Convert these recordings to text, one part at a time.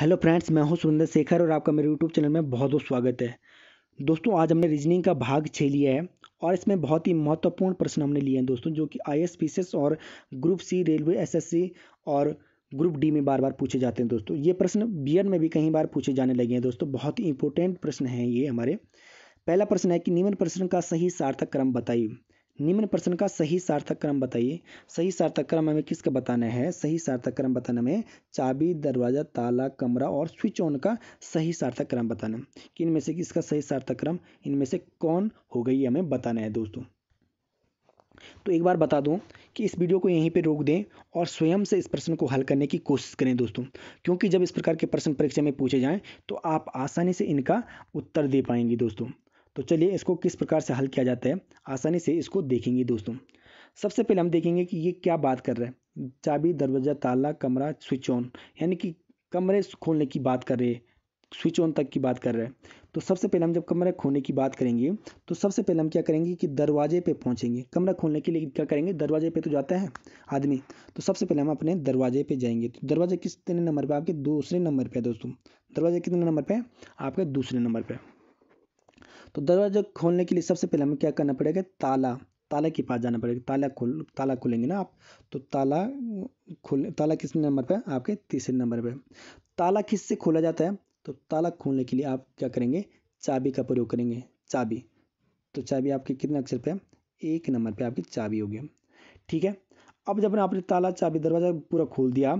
hello friends मैं हूं सुरेंद्र शेखर और आपका मेरे यूट्यूब चैनल में बहुत बहुत स्वागत है दोस्तों आज हमने रीजनिंग का भाग छः लिया है और इसमें बहुत ही महत्वपूर्ण प्रश्न हमने लिए हैं दोस्तों जो कि आई एस और ग्रुप सी रेलवे एसएससी और ग्रुप डी में बार बार पूछे जाते हैं दोस्तों ये प्रश्न बी में भी कई बार पूछे जाने लगे हैं दोस्तों बहुत ही इंपॉर्टेंट प्रश्न हैं ये हमारे पहला प्रश्न है कि निम्न प्रश्न का सही सार्थक क्रम बताइए निम्न प्रश्न का सही सार्थक क्रम बताइए सही सार्थक क्रम हमें किसका बताना है सही सार्थक क्रम बताना में चाबी दरवाज़ा ताला कमरा और स्विच ऑन का सही सार्थक क्रम बताना कि इनमें से किसका सही सार्थक क्रम इनमें से कौन हो गई हमें बताना है दोस्तों तो एक बार बता दूं कि इस वीडियो को यहीं पे रोक दें और स्वयं से इस प्रश्न को हल करने की कोशिश करें दोस्तों क्योंकि जब इस प्रकार के प्रश्न परीक्षा में पूछे जाएं तो आप आसानी से इनका उत्तर दे पाएंगे दोस्तों तो चलिए इसको किस प्रकार से हल किया जाता है आसानी से इसको देखेंगे दोस्तों सबसे पहले हम देखेंगे कि ये क्या बात कर रहे हैं चाबी दरवाज़ा ताला कमरा स्विच ऑन यानी कि कमरे खोलने की बात कर रहे हैं स्विच ऑन तक की बात कर रहे हैं तो सबसे पहले हम जब कमरा खोलने की बात करेंगे तो सबसे पहले हम क्या करेंगे कि दरवाजे पे पहुंचेंगे कमरा खोलने के लिए क्या करेंगे दरवाजे पे तो जाता है आदमी तो सबसे पहले हम अपने दरवाजे पे जाएंगे तो दरवाजे कितने नंबर पे आपके दूसरे नंबर पे है दोस्तों दरवाजा कितने नंबर पे है दूसरे नंबर पर तो दरवाज़ा खोलने के लिए सबसे पहले हमें क्या करना पड़ेगा ताला ताला के पास जाना पड़ेगा ताला खोल ताला खोलेंगे ना आप तो ताला खोल ताला किस नंबर पर आपके तीसरे नंबर पर ताला किस से खोला जाता है तो ताला खोलने के लिए आप क्या करेंगे चाबी का प्रयोग करेंगे चाबी तो चाबी आपके कितने अक्षर पे है एक नंबर पे आपकी चाबी होगी ठीक है अब जब आपने ताला चाबी दरवाज़ा पूरा खोल दिया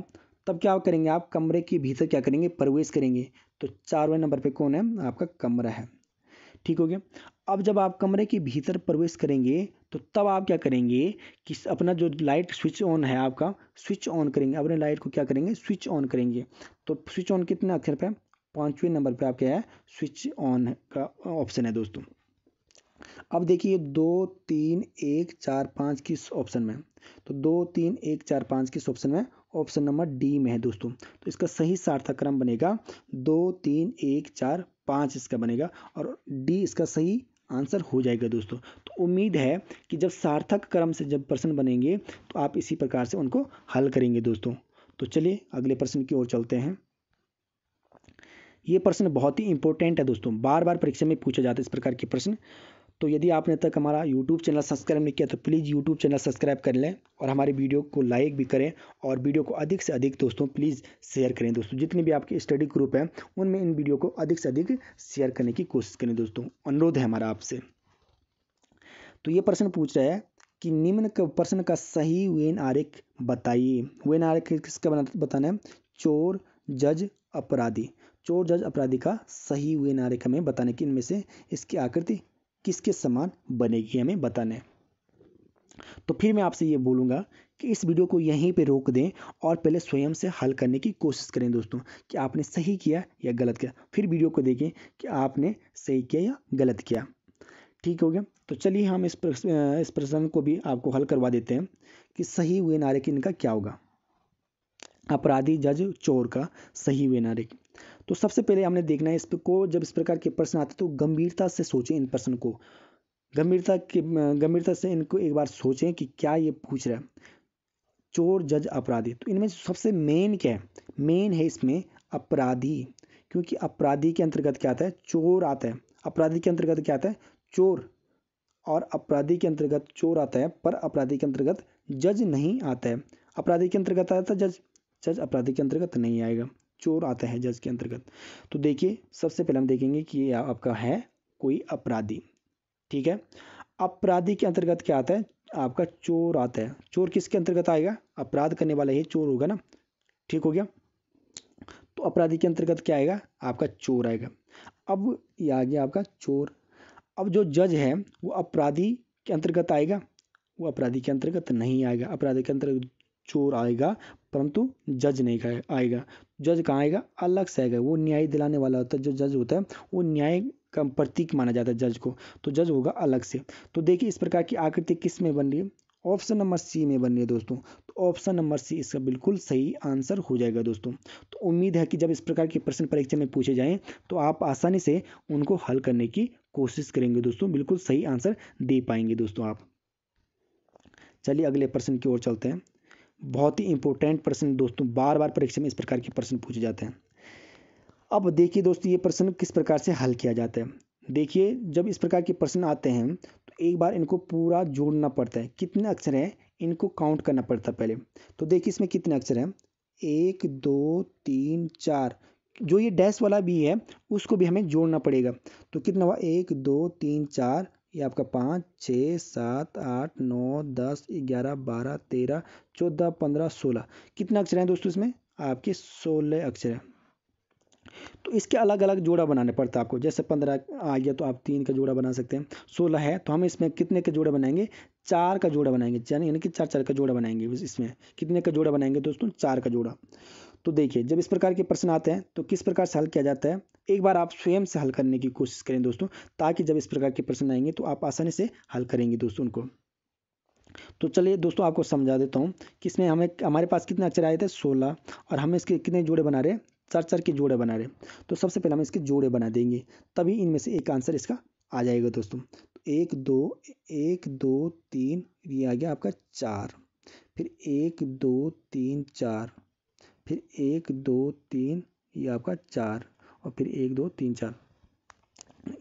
तब क्या करेंगे आप कमरे के भीतर क्या करेंगे प्रवेश करेंगे तो चारवें नंबर पे कौन है आपका कमरा है ठीक हो गया अब जब आप कमरे के भीतर प्रवेश करेंगे तो तब आप क्या करेंगे कि अपना जो लाइट स्विच ऑन है आपका स्विच ऑन करेंगे अपने लाइट को क्या करेंगे स्विच ऑन करेंगे तो स्विच ऑन कितने अक्षर पर पाँचवें नंबर पर आपके है स्विच ऑन का ऑप्शन है दोस्तों अब देखिए दो तीन एक चार पाँच किस ऑप्शन में तो दो तीन एक चार पाँच किस ऑप्शन में ऑप्शन नंबर डी में है दोस्तों तो इसका सही सार्थक क्रम बनेगा दो तीन एक चार पाँच इसका बनेगा और डी इसका सही आंसर हो जाएगा दोस्तों तो उम्मीद है कि जब सार्थक क्रम से जब प्रश्न बनेंगे तो आप इसी प्रकार से उनको हल करेंगे दोस्तों तो चलिए अगले प्रश्न की ओर चलते हैं ये प्रश्न बहुत ही इंपॉर्टेंट है दोस्तों बार बार परीक्षा में पूछा जाता है इस प्रकार के प्रश्न तो यदि आपने तक हमारा यूट्यूब चैनल सब्सक्राइब नहीं किया तो प्लीज़ यूट्यूब चैनल सब्सक्राइब कर लें और हमारी वीडियो को लाइक भी करें और वीडियो को अधिक से अधिक दोस्तों प्लीज़ शेयर करें दोस्तों जितने भी आपके स्टडी ग्रुप हैं उनमें इन वीडियो को अधिक से अधिक शेयर करने की कोशिश करें दोस्तों अनुरोध है हमारा आपसे तो ये प्रश्न पूछ रहा है कि निम्न प्रश्न का सही वेन आरेख बताइए वेन आरेख किसका बताना है चोर जज अपराधी चोर जज अपराधी का सही वेन आरेख हमें बताने की इनमें से इसकी आकृति किसके समान बनेगी हमें बताना है तो फिर मैं आपसे ये बोलूँगा कि इस वीडियो को यहीं पे रोक दें और पहले स्वयं से हल करने की कोशिश करें दोस्तों कि आपने सही किया या गलत किया फिर वीडियो को देखें कि आपने सही किया या गलत किया ठीक हो गया तो चलिए हम इस इस प्रश्न को भी आपको हल करवा देते हैं कि सही हुए नारे की इनका क्या होगा अपराधी जज चोर का सही हुए नारे की तो सबसे पहले हमने देखना है इस को जब इस प्रकार के प्रश्न आते तो गंभीरता से सोचें इन प्रश्न को गंभीरता के गंभीरता से इनको एक बार सोचें कि क्या ये पूछ रहा है चोर जज अपराधी तो इनमें सबसे मेन क्या है मेन है इसमें अपराधी क्योंकि अपराधी के अंतर्गत क्या आता है चोर आता है अपराधी के अंतर्गत क्या आता है चोर और अपराधी के अंतर्गत चोर आता है पर अपराधी के अंतर्गत जज नहीं आता है अपराधी के अंतर्गत आता है तो जज जज अपराधी के अंतर्गत नहीं आएगा चोर आता है जज के अंतर्गत तो देखिए सबसे पहले हम देखेंगे कि ये आपका है कोई अपराधी ठीक है अपराधी के अंतर्गत क्या आता है आपका चोर आता है चोर किसके अंतर्गत आएगा अपराध करने वाला ही चोर होगा ना ठीक हो गया तो अपराधी के अंतर्गत क्या आएगा आपका चोर आएगा अब ये आ गया आपका चोर अब जो जज है वो अपराधी के अंतर्गत आएगा वो अपराधी के अंतर्गत नहीं आएगा अपराधी के अंतर्गत चोर आएगा परंतु जज नहीं आएगा जज कहाँ आएगा अलग से आएगा वो न्याय दिलाने वाला होता है जो जज होता है वो न्याय का प्रतीक माना जाता है जज को तो जज होगा अलग से तो देखिए इस प्रकार की आकृति किस में बन रही है ऑप्शन नंबर सी में बन रही है दोस्तों तो ऑप्शन नंबर सी इसका बिल्कुल सही आंसर हो जाएगा दोस्तों तो उम्मीद है कि जब इस प्रकार के प्रश्न परीक्षा में पूछे जाएं तो आप आसानी से उनको हल करने की कोशिश करेंगे दोस्तों बिल्कुल सही आंसर दे पाएंगे दोस्तों आप चलिए अगले प्रश्न की ओर चलते हैं बहुत ही इंपॉर्टेंट प्रश्न दोस्तों बार बार परीक्षा में इस प्रकार के प्रश्न पूछे जाते हैं अब देखिए दोस्तों ये प्रश्न किस प्रकार से हल किया जाता है देखिए जब इस प्रकार के प्रश्न आते हैं तो एक बार इनको पूरा जोड़ना पड़ता है कितने अक्षर हैं इनको काउंट करना पड़ता है पहले तो देखिए इसमें कितने अक्षर हैं एक दो तीन चार जो ये डैश वाला भी है उसको भी हमें जोड़ना पड़ेगा तो कितना हुआ एक दो तीन चार ये आपका पाँच छः सात आठ नौ दस ग्यारह बारह तेरह चौदह पंद्रह सोलह कितने अक्षर हैं दोस्तों इसमें आपके सोलह अक्षर हैं तो इसके अलग अलग जोड़ा बनाने पड़ता है आपको जैसे पंद्रह आ गया तो आप तीन का जोड़ा बना सकते हैं सोलह है तो हम इसमें कितने का जोड़ा बनाएंगे चार का जोड़ा बनाएंगे यानी कि चार चार का जोड़ा बनाएंगे इसमें कितने का जोड़ा बनाएंगे दोस्तों चार का जोड़ा तो देखिए जब इस प्रकार के प्रश्न आते हैं तो किस प्रकार से हल किया जाता है एक बार आप स्वयं से हल करने की कोशिश करें दोस्तों ताकि जब इस प्रकार के प्रश्न आएंगे तो आप आसानी से हल करेंगे दोस्तों उनको तो चलिए दोस्तों आपको समझा देता हूँ कि इसमें हमें हमारे पास कितने अक्षर आए थे सोलह और हमें इसके कितने जोड़े बना रहे चार चार के जोड़े बना रहे तो सबसे पहले हम इसके जोड़े बना देंगे तभी इनमें से एक आंसर इसका आ जाएगा दोस्तों एक दो एक दो तीन ये आ गया आपका चार फिर एक दो तीन चार फिर एक दो तीन ये आपका चार और फिर एक दो तीन चार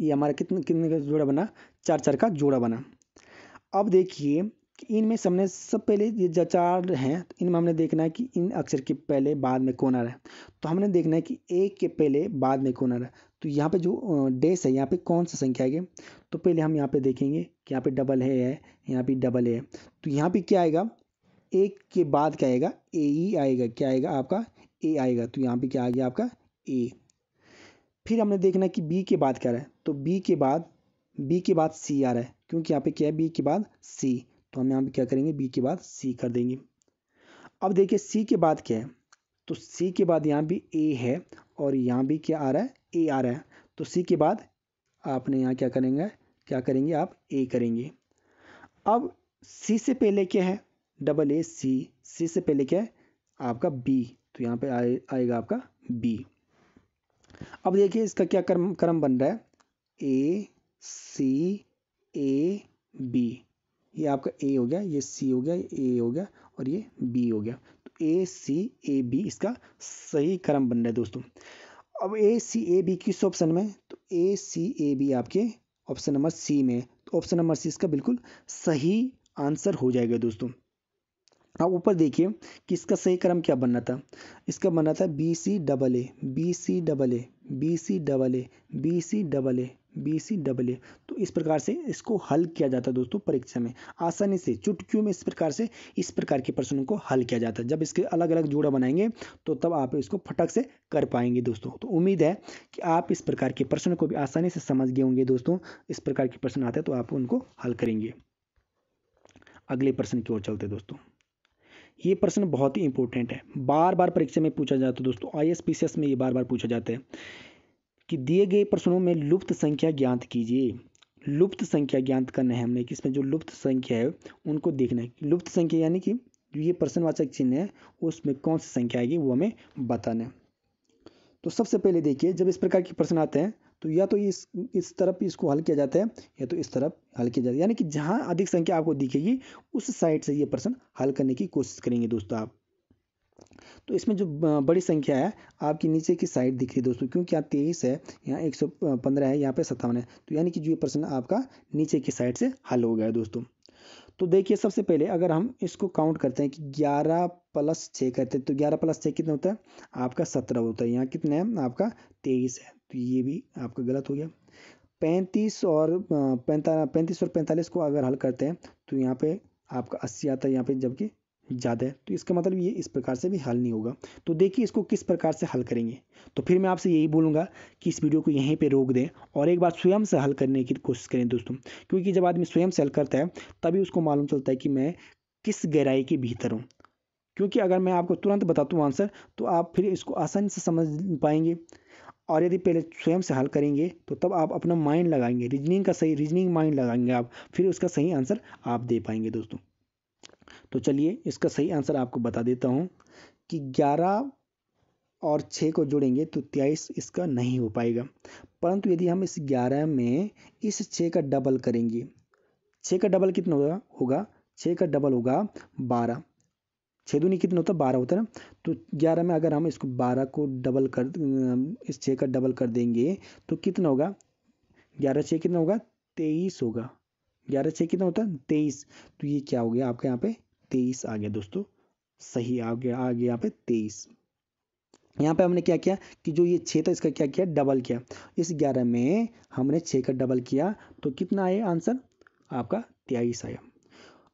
ये हमारा कितने कितने का जोड़ा बना चार चार का जोड़ा बना अब देखिए कि इनमें सबने सब पहले ये जो चार हैं तो इनमें हमने देखना है कि इन अक्षर के पहले बाद में कौन आ रहा है तो हमने देखना है कि एक के पहले बाद में कौन आ रहा है तो यहाँ पे जो डेस है यहाँ पे कौन सा संख्या आएगी तो पहले हम यहाँ पे देखेंगे कि यहाँ पे डबल है है यहाँ पे डबल है तो यहाँ पे क्या आएगा एक के बाद क्या आएगा ए ई e आएगा क्या आएगा आपका ए आएगा तो यहाँ पे क्या आ गया आपका ए फिर हमने देखना कि बी के बाद क्या रहा है तो बी के बाद बी के बाद सी आ रहा है क्योंकि यहाँ पे क्या है बी के बाद सी तो हम यहाँ पे क्या करेंगे बी के बाद सी कर देंगे अब देखिए सी के बाद क्या है तो सी के बाद यहाँ भी ए है और यहाँ भी क्या आ रहा है ए आ रहा है तो सी के बाद आपने यहाँ क्या करेंगे क्या करेंगे आप ए करेंगे अब सी से पहले क्या है डबल ए सी सी से पहले क्या है आपका बी तो यहाँ पे आए, आएगा आपका बी अब देखिए इसका क्या क्रम क्रम बन रहा है ए सी ए बी ये आपका ए हो गया ये सी हो गया ए हो गया और ये बी हो गया तो ए सी ए बी इसका सही क्रम बन रहा है दोस्तों अब ए सी ए बी किस ऑप्शन में तो ए सी ए बी आपके ऑप्शन नंबर सी में तो ऑप्शन नंबर सी इसका बिल्कुल सही आंसर हो जाएगा दोस्तों अब हाँ, ऊपर देखिए कि इसका सही क्रम क्या बनना था इसका बनना था B C double A B C double A B C double A B C double A B C double A तो इस प्रकार से इसको हल किया जाता है दोस्तों परीक्षा में आसानी से चुटकियों में इस प्रकार से इस प्रकार के प्रश्नों को हल किया जाता है जब इसके अलग अलग जोड़ा बनाएंगे तो तब आप इसको फटक से कर पाएंगे दोस्तों तो उम्मीद है कि आप इस प्रकार के प्रश्न को भी आसानी से समझ गए होंगे दोस्तों इस प्रकार के प्रश्न आते हैं तो आप उनको हल करेंगे अगले प्रश्न की ओर चलते दोस्तों ये प्रश्न बहुत ही इंपॉर्टेंट है बार बार परीक्षा में पूछा जाता है तो दोस्तों आई एस में ये बार बार पूछा जाता है कि दिए गए प्रश्नों में लुप्त संख्या ज्ञात कीजिए लुप्त संख्या ज्ञात करना है हमने कि इसमें जो लुप्त संख्या है उनको देखना है लुप्त संख्या यानी कि जो ये प्रश्नवाचक चिन्ह है उसमें कौन सी संख्या आएगी वो हमें बताना है तो सबसे पहले देखिए जब इस प्रकार के प्रश्न आते हैं तो या तो इस इस तरफ इसको हल किया जाता है या तो इस तरफ हल किया जाता है यानी कि जहाँ अधिक संख्या आपको दिखेगी उस साइड से ये प्रश्न हल करने की कोशिश करेंगे दोस्तों आप तो इसमें जो बड़ी संख्या है आपकी नीचे की साइड दिख रही है दोस्तों क्योंकि यहाँ तेईस है यहाँ एक सौ पंद्रह है यहाँ पे सत्तावन है तो यानी कि जो ये प्रश्न आपका नीचे की साइड से हल हो गया है दोस्तों तो देखिए सबसे पहले अगर हम इसको काउंट करते हैं कि ग्यारह प्लस छः करते हैं तो ग्यारह प्लस छः कितना होता है आपका सत्रह होता है यहाँ कितना है आपका तेईस है तो ये भी आपका गलत हो गया पैंतीस और पैंता पैंतीस और पैंतालीस को अगर हल करते हैं तो यहाँ पे आपका अस्सी आता है यहाँ पे जबकि ज़्यादा है तो इसका मतलब ये इस प्रकार से भी हल नहीं होगा तो देखिए इसको किस प्रकार से हल करेंगे तो फिर मैं आपसे यही बोलूँगा कि इस वीडियो को यहीं पे रोक दें और एक बार स्वयं से हल करने की कोशिश करें दोस्तों क्योंकि जब आदमी स्वयं से हल करता है तभी उसको मालूम चलता है कि मैं किस गहराई के भीतर हूँ क्योंकि अगर मैं आपको तुरंत बताता हूँ आंसर तो आप फिर इसको आसानी से समझ पाएंगे और यदि पहले स्वयं से हल करेंगे तो तब आप अपना माइंड लगाएंगे रीजनिंग का सही रीजनिंग माइंड लगाएंगे आप फिर उसका सही आंसर आप दे पाएंगे दोस्तों तो चलिए इसका सही आंसर आपको बता देता हूँ कि ग्यारह और छः को जोड़ेंगे तो तेईस इसका नहीं हो पाएगा परंतु यदि हम इस ग्यारह में इस छः का डबल करेंगे छः का डबल कितना होगा होगा छः का डबल होगा बारह छः दूनी कितना होता है बारह होता है ना तो ग्यारह में अगर हम इसको बारह को डबल कर इस छः का डबल कर देंगे तो कितना होगा ग्यारह छः कितना होगा तेईस होगा ग्यारह छः कितना होता है तेईस तो ये क्या हो गया आपके यहाँ पे तेईस आ गया दोस्तों सही आ गया आ गया यहाँ पे तेईस यहाँ पे हमने क्या किया कि जो ये छः था इसका क्या किया डबल किया इस ग्यारह में हमने छः का डबल किया तो कितना आया आंसर आपका तेईस आया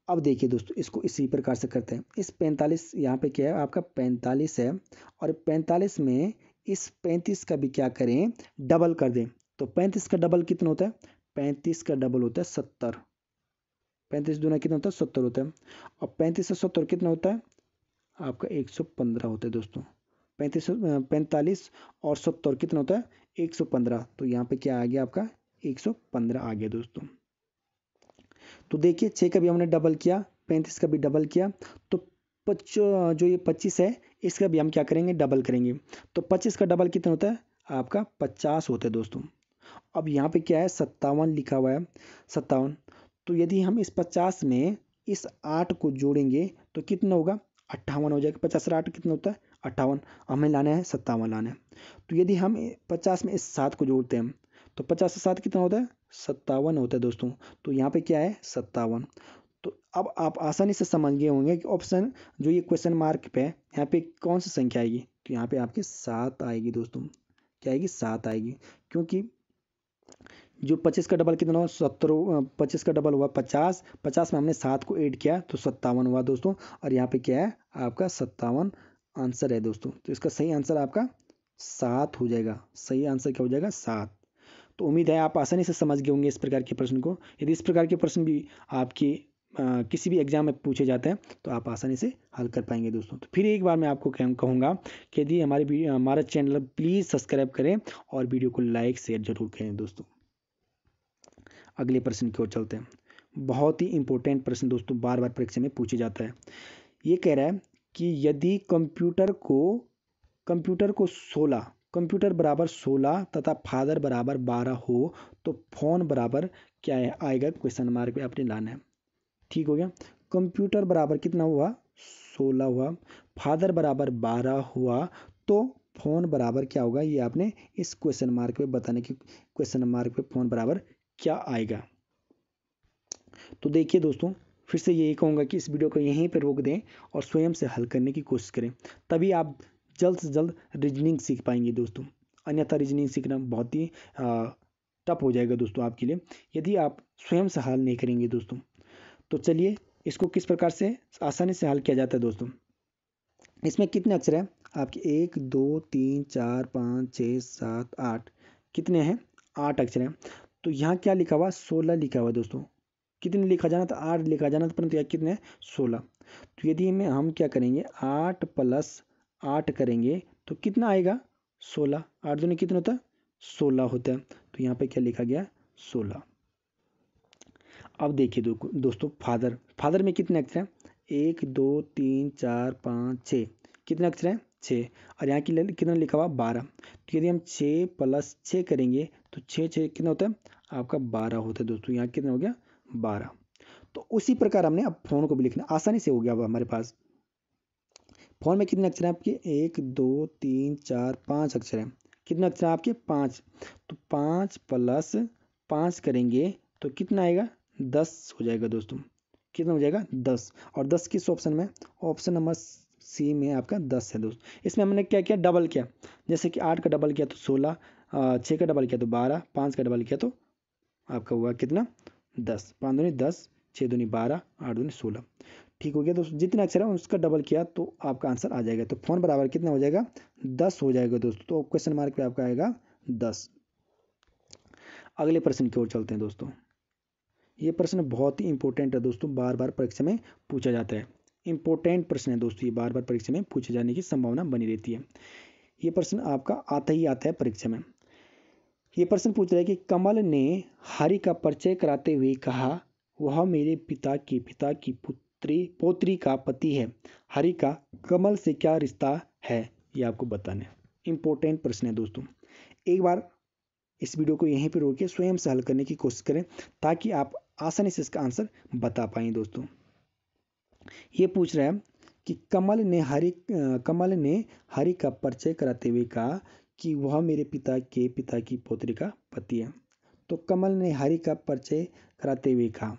अब देखिए दोस्तों इसको इसी प्रकार से करते हैं इस 45 यहाँ पे क्या है आपका 45 है और 45 में इस 35 का भी क्या करें डबल कर दें तो 35 का डबल कितना होता है 35 का डबल होता है सत्तर पैंतीस दूना कितना होता है सत्तर होता है और पैंतीस से सत्तर कितना होता है आपका एक सौ पंद्रह होता है दोस्तों पैंतीस पैंतालीस और सत्तर कितना होता है एक सौ पंद्रह तो यहाँ पे क्या आ गया आपका एक सौ पंद्रह आ गया दोस्तों तो देखिए छः का भी हमने डबल किया पैंतीस का भी डबल किया तो पच जो ये पच्चीस है इसका भी हम क्या करेंगे डबल करेंगे तो पच्चीस का डबल कितना होता है आपका पचास होता है दोस्तों अब यहाँ पे क्या है सत्तावन लिखा हुआ है सत्तावन तो यदि हम इस पचास में इस आठ को जोड़ेंगे तो कितना होगा अट्ठावन हो जाएगा पचास आठ कितना होता है अट्ठावन हमें लाना है सत्तावन लाना है तो यदि हम पचास में इस सात को जोड़ते हैं तो पचास से सात कितना होता है सत्तावन होता है दोस्तों तो यहाँ पे क्या है सत्तावन तो अब आप आसानी से समझ गए होंगे कि ऑप्शन जो ये क्वेश्चन मार्क पे है यहाँ पे कौन सी संख्या आएगी तो यहाँ पे आपकी सात आएगी दोस्तों क्या आएगी सात आएगी क्योंकि जो पच्चीस का डबल कितना हुआ सत्तर पच्चीस का डबल हुआ पचास पचास में हमने सात को ऐड किया तो सत्तावन हुआ दोस्तों और यहाँ पे क्या है आपका सत्तावन आंसर है दोस्तों तो इसका सही आंसर आपका सात हो जाएगा सही आंसर क्या हो जाएगा सात तो उम्मीद है आप आसानी से समझ गए होंगे इस प्रकार के प्रश्न को यदि इस प्रकार के प्रश्न भी आपकी आ, किसी भी एग्जाम में पूछे जाते हैं तो आप आसानी से हल कर पाएंगे दोस्तों तो फिर एक बार मैं आपको कहूँगा कि यदि हमारे हमारा चैनल प्लीज़ सब्सक्राइब करें और वीडियो को लाइक शेयर जरूर करें दोस्तों अगले प्रश्न की ओर चलते हैं बहुत ही इंपॉर्टेंट प्रश्न दोस्तों बार बार परीक्षा में पूछे जाता है ये कह रहा है कि यदि कंप्यूटर को कंप्यूटर को सोलह कंप्यूटर बराबर 16 तथा फादर बराबर 12 हो तो फोन बराबर क्या है आएगा क्वेश्चन मार्क पे अपने लाना है ठीक हो गया कंप्यूटर बराबर कितना हुआ 16 हुआ फादर बराबर 12 हुआ तो फोन बराबर क्या होगा ये आपने इस क्वेश्चन मार्क पे बताने की क्वेश्चन मार्क पे फोन बराबर क्या आएगा तो देखिए दोस्तों फिर से यही कहूँगा कि इस वीडियो को यहीं पर रोक दें और स्वयं से हल करने की कोशिश करें तभी आप जल्द से जल्द रीजनिंग सीख पाएंगे दोस्तों अन्यथा रीजनिंग सीखना बहुत ही टफ हो जाएगा दोस्तों आपके लिए यदि आप स्वयं से हल नहीं करेंगे दोस्तों तो चलिए इसको किस प्रकार से आसानी से हल किया जाता है दोस्तों इसमें कितने अक्षर हैं आपके एक दो तीन चार पाँच छः सात आठ कितने हैं आठ अक्षर हैं तो यहाँ क्या लिखा हुआ सोलह लिखा हुआ दोस्तों कितने लिखा जाना था आठ लिखा जाना था परंतु यहाँ कितने सोलह तो यदि में हम क्या करेंगे आठ प्लस आठ करेंगे तो कितना आएगा सोलह आठ दोनों कितना होता है सोलह होता है तो यहाँ पे क्या लिखा गया सोलह अब देखिए दो, दोस्तों फादर फादर में कितने अक्षर हैं एक दो तीन चार पाँच छः कितने अक्षर हैं छः और यहाँ की कितना लिखा हुआ बारह तो यदि हम छः प्लस छः करेंगे तो छः छः कितना होता है आपका बारह होता है दोस्तों यहाँ कितना हो गया बारह तो उसी प्रकार हमने अब फोन को भी लिखना आसानी से हो गया अब हमारे पास फ़ोन में कितने अक्षर हैं आपके एक दो तीन चार पाँच अक्षर हैं कितने अक्षर हैं आपके पाँच तो पाँच प्लस पाँच करेंगे तो कितना आएगा दस हो जाएगा दोस्तों कितना हो जाएगा दस और दस किस ऑप्शन में ऑप्शन नंबर सी में आपका दस है दोस्त इसमें हमने क्या किया डबल किया जैसे कि आठ का डबल किया तो सोलह छः का डबल किया तो बारह पाँच का डबल किया तो आपका हुआ कितना दस पाँच दूनी दस छः दूनी बारह आठ दूनी सोलह ठीक हो गया दोस्तों जितने अक्षर अच्छा है उसका डबल किया तो आपका आंसर आ जाएगा तो फोन बराबर कितना हो जाएगा दस हो जाएगा दोस्तों तो क्वेश्चन मार्क पे आपका आएगा दस अगले प्रश्न की ओर चलते हैं दोस्तों ये प्रश्न बहुत ही इंपॉर्टेंट है दोस्तों बार बार परीक्षा में पूछा जाता है इंपॉर्टेंट प्रश्न है दोस्तों ये बार बार परीक्षा में पूछे जाने की संभावना बनी रहती है ये प्रश्न आपका आता ही आता है परीक्षा में ये प्रश्न पूछ रहा है कि कमल ने हरि का परिचय कराते हुए कहा वह मेरे पिता के पिता की पुत्र पोत्री पोत्री का पति है हरि का कमल से क्या रिश्ता है ये आपको बताने इंपॉर्टेंट प्रश्न है दोस्तों एक बार इस वीडियो को यहीं पर रोके स्वयं से हल करने की कोशिश करें ताकि आप आसानी से इसका आंसर बता पाए दोस्तों ये पूछ रहे हैं कि कमल ने हरि कमल ने हरि का परिचय कराते हुए कहा कि वह मेरे पिता के पिता की पोत्री का पति है तो कमल ने हरि का परिचय कराते हुए कहा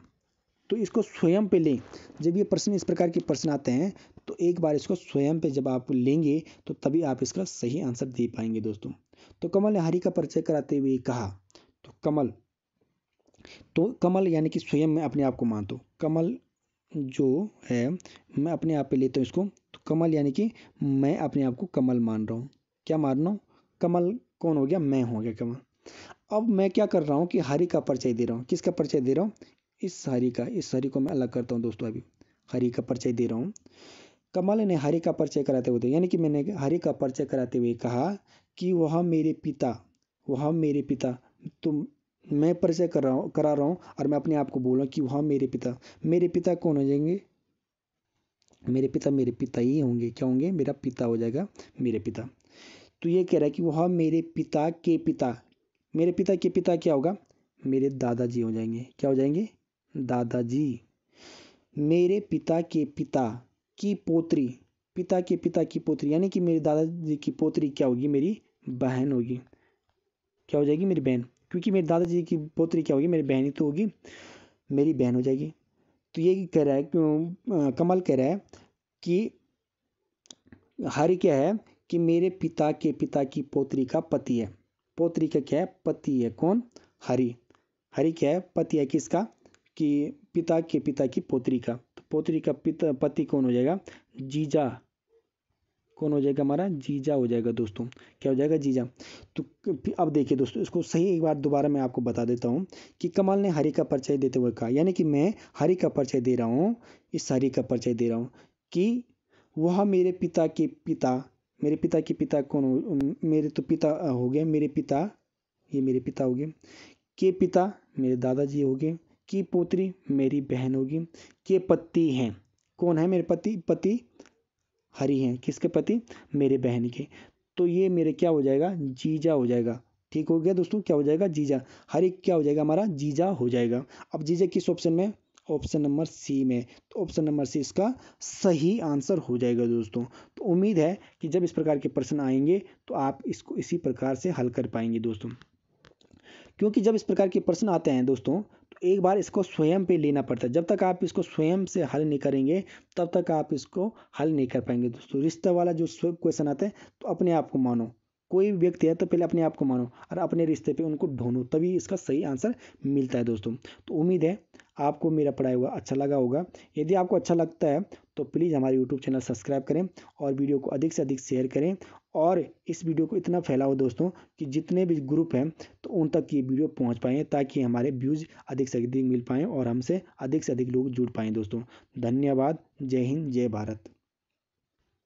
तो इसको स्वयं पे लें जब ये प्रश्न इस प्रकार के प्रश्न आते हैं तो एक बार इसको स्वयं पे जब आप लेंगे तो तभी आप इसका सही आंसर दे पाएंगे दोस्तों तो कमल ने हरी का परिचय कराते हुए कहा तो कमल तो कमल यानी कि स्वयं मैं अपने आप को मानता हूँ कमल जो है मैं अपने आप पे लेता हूँ इसको तो कमल यानी कि मैं अपने आप को कमल मान रहा हूँ क्या मान रहा हूँ कमल कौन हो गया मैं हो गया कमल अब मैं क्या कर रहा हूँ कि हरि का परिचय दे रहा हूँ किसका परिचय दे रहा हूँ इस सारी का इस सारी को मैं अलग करता हूँ दोस्तों अभी हरी का परिचय दे रहा हूँ कमल ने हरी का परिचय कराते हुए यानी कि मैंने हरी का परिचय कराते हुए कहा कि वह मेरे पिता वह मेरे पिता तुम तो मैं परिचय कर रहा हूँ करा रहा हूँ और मैं अपने आप को बोल रहा हूँ कि वह मेरे पिता मेरे पिता कौन हो जाएंगे मेरे पिता मेरे पिता ही होंगे क्या होंगे मेरा पिता हो जाएगा मेरे पिता तो ये कह रहा है कि वह मेरे पिता के पिता मेरे पिता के पिता क्या होगा मेरे दादाजी हो जाएंगे क्या हो जाएंगे दादाजी मेरे पिता के पिता की पोत्री पिता के पिता की पोत्री यानी कि मेरे दादाजी की पोत्री क्या होगी मेरी बहन होगी क्या हो जाएगी मेरी बहन क्योंकि मेरे दादाजी की पोत्री क्या होगी मेरी बहन ही तो होगी मेरी बहन हो जाएगी तो ये कह रहा है क्यों कमल कह रहा है कि हरि क्या है कि मेरे पिता के पिता की पोत्री का पति है पोत्री का क्या है पति है कौन हरि हरि क्या है पति है किसका कि पिता के पिता की पोत्री का तो पोत्री का पिता पति कौन हो जाएगा जीजा कौन हो जाएगा हमारा जीजा हो जाएगा दोस्तों क्या हो जाएगा जीजा तो अब देखिए दोस्तों इसको सही एक बार दोबारा मैं आपको बता देता हूँ कि कमाल ने हरी का परिचय देते हुए कहा यानी कि मैं हरी का परिचय दे रहा हूँ इस हरी का परिचय दे रहा हूँ कि वह मेरे पिता के पिता मेरे पिता के पिता कौन हो मेरे तो पिता हो गए मेरे पिता ये मेरे पिता हो गए के पिता मेरे दादाजी हो गए की पुत्री मेरी बहन होगी के पति हैं कौन है मेरे पति पति हरि हैं किसके पति मेरे बहन के तो ये मेरे क्या हो जाएगा जीजा हो जाएगा ठीक हो गया दोस्तों क्या हो जाएगा जीजा हरि क्या हो जाएगा हमारा जीजा हो जाएगा अब जीजा किस ऑप्शन में ऑप्शन नंबर सी में तो ऑप्शन नंबर सी इसका सही आंसर हो जाएगा दोस्तों तो उम्मीद है कि जब इस प्रकार के प्रश्न आएंगे तो आप इसको इसी प्रकार से हल कर पाएंगे दोस्तों क्योंकि जब इस प्रकार के प्रश्न आते हैं दोस्तों एक बार इसको स्वयं पे लेना पड़ता है जब तक आप इसको स्वयं से हल नहीं करेंगे तब तक आप इसको हल नहीं कर पाएंगे दोस्तों रिश्ता वाला जो क्वेश्चन आता है तो अपने आप को मानो कोई भी व्यक्ति है तो पहले अपने आप को मानो और अपने रिश्ते पे उनको ढूंढो तभी इसका सही आंसर मिलता है दोस्तों तो उम्मीद है आपको मेरा पढ़ाया हुआ अच्छा लगा होगा यदि आपको अच्छा लगता है तो प्लीज़ हमारे यूट्यूब चैनल सब्सक्राइब करें और वीडियो को अधिक से अधिक शेयर करें और इस वीडियो को इतना फैलाओ दोस्तों कि जितने भी ग्रुप हैं तो उन तक ये वीडियो पहुँच पाएँ ताकि हमारे व्यूज़ अधिक से अधिक मिल पाएँ और हमसे अधिक से अधिक लोग जुड़ पाएँ दोस्तों धन्यवाद जय हिंद जय भारत